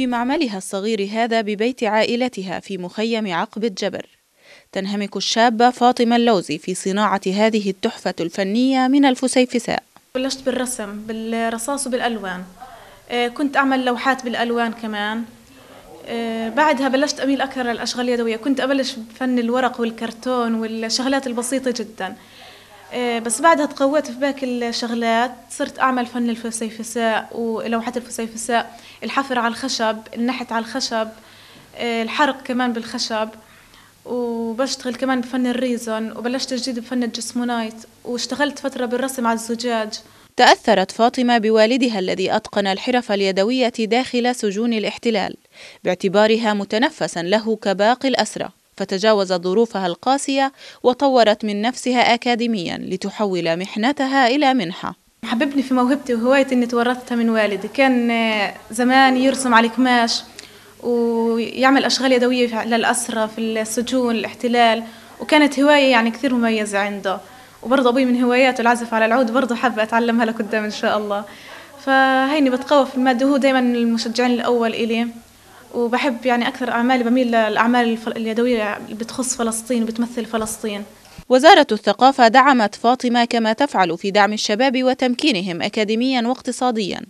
في معملها الصغير هذا ببيت عائلتها في مخيم عقب الجبر تنهمك الشابة فاطمة اللوزي في صناعة هذه التحفة الفنية من الفسيفساء بلشت بالرسم بالرصاص وبالألوان آه، كنت أعمل لوحات بالألوان كمان آه، بعدها بلشت أميل أكثر للأشغال اليدوية كنت أبلش بفن الورق والكرتون والشغلات البسيطة جداً إيه، بس بعدها تقويت في باقي الشغلات صرت أعمل فن الفسيفساء ولوحات الفسيفساء الحفر على الخشب النحت على الخشب إيه، الحرق كمان بالخشب وبشتغل كمان بفن الريزون وبلشت جديد بفن الجسمونايت واشتغلت فترة بالرسم على الزجاج تأثرت فاطمة بوالدها الذي أتقن الحرف اليدوية داخل سجون الاحتلال باعتبارها متنفسا له كباقي الأسرة فتجاوز ظروفها القاسية وطورت من نفسها أكاديميا لتحول محنتها إلى منحة حببني في موهبتي وهوايتي اني تورثتها من والدي كان آه، زمان يرسم على كماش ويعمل اشغال يدويه للاسرى في السجون الاحتلال وكانت هوايه يعني كثير مميزه عنده وبرضه ابوي من هواياته العزف على العود برضه حابه اتعلمها لقدام ان شاء الله فهيني بتقوى في الماده وهو دائما المشجعين الاول الي وبحب يعني أكثر أعمالي بميل للأعمال اليدوية اللي بتخص فلسطين وبتمثل فلسطين وزارة الثقافة دعمت فاطمة كما تفعل في دعم الشباب وتمكينهم أكاديميا واقتصاديا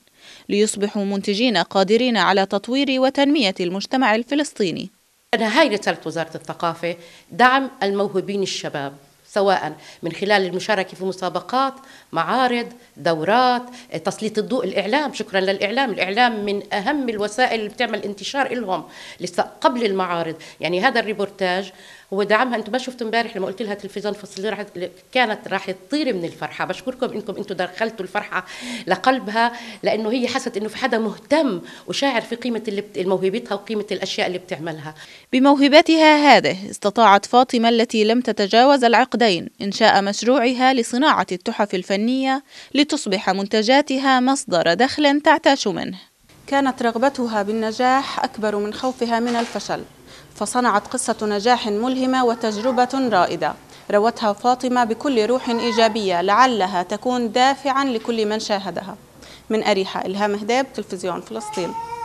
ليصبحوا منتجين قادرين على تطوير وتنمية المجتمع الفلسطيني أنا هاي رسالة وزارة الثقافة دعم الموهوبين الشباب سواء من خلال المشاركه في مسابقات معارض دورات آه، تسليط الضوء الاعلام شكرا للاعلام الاعلام من اهم الوسائل اللي بتعمل انتشار لهم لسه قبل المعارض يعني هذا الريبورتاج ودعمها انتم ما شفتوا امبارح لما قلت لها تلفزيون فصلي راح كانت راح تطير من الفرحه بشكركم انكم انتم دخلتوا الفرحه لقلبها لانه هي حست انه في حدا مهتم وشاعر في قيمه اللي بت... موهبتها وقيمه الاشياء اللي بتعملها بموهبتها هذه استطاعت فاطمه التي لم تتجاوز العقدين انشاء مشروعها لصناعه التحف الفنيه لتصبح منتجاتها مصدر دخل تعتاش منه كانت رغبتها بالنجاح أكبر من خوفها من الفشل فصنعت قصة نجاح ملهمة وتجربة رائدة روتها فاطمة بكل روح إيجابية لعلها تكون دافعا لكل من شاهدها من أريحة إلهام هداب تلفزيون فلسطين